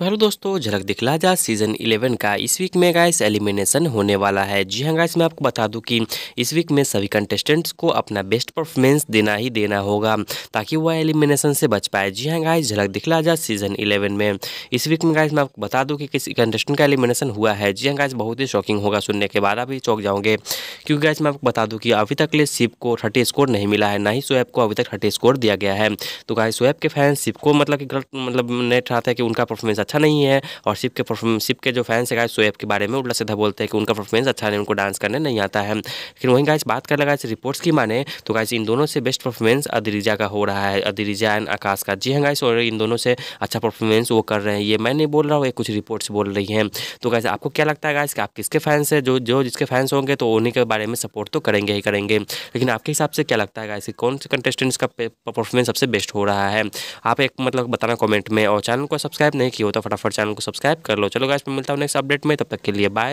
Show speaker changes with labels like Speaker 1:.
Speaker 1: तो हेलो दोस्तों झलक दिखला जा सीजन 11 का इस वीक में गाइस एलिमिनेशन होने वाला है जी हाँ गाइस मैं आपको बता दूं कि इस वीक में सभी कंटेस्टेंट्स को अपना बेस्ट परफॉर्मेंस देना ही देना होगा ताकि वह एलिमिनेशन से बच पाए जी हाँ गाइस झलक दिखला जा सीजन 11 में इस वीक में गाइस मैं आपको बता दूँ कि किसी कंटेस्टेंट का एलिमिनेशन हुआ है जी हाँ गाइस बहुत ही शॉकिंग होगा सुनने के बाद आप ही चौक जाओगे क्योंकि गैस मैं आपको बता दूँ कि अभी तक लिए शिप को थर्टी स्कोर नहीं मिला है ना ही सोएब को अभी तक थर्टी स्कोर दिया गया है तो गाय सोएब के फैन शिप को मतलब कि गलत मतलब नहीं ठहरा हैं कि उनका परफॉर्मेंस अच्छा नहीं है और शिप के परफॉर्मेंस शिप के जो फैंस है गाय सोएब के बारे में उल्टा सीधा बोलते हैं कि उनका परफॉर्मेंस अच्छा नहीं उनको डांस करने नहीं आता है लेकिन वहीं गाइस बात कर लगा रिपोर्ट्स की माने तो गाइस इन दोनों से बेस्ट परफॉर्मेंस अदिरिजा का हो रहा है अदरिजा एंड आकाश का जी हाँ गाइस और इन दोनों से अच्छा परफॉर्मेंस वो कर रहे हैं ये मैं नहीं बोल रहा हूँ ये कुछ रिपोर्ट्स बोल रही हैं तो गाइस आपको क्या लगता है गाइस कि आप किसके फैंस हैं जो जो जिसके फैंस होंगे तो उन्हीं के बारे में सपोर्ट तो करेंगे ही करेंगे लेकिन आपके हिसाब से क्या लगता है गाइस कौन से कंटेस्टेंट्स का परफॉर्मेंस सबसे बेस्ट हो रहा है आप एक मतलब बताना कमेंट में और चैनल को सब्सक्राइब नहीं किया हो तो फटाफट चैनल को सब्सक्राइब कर लो चलो गाइस मैं मिलता हूँ नेक्स्ट अपडेट में तब तक के लिए बाय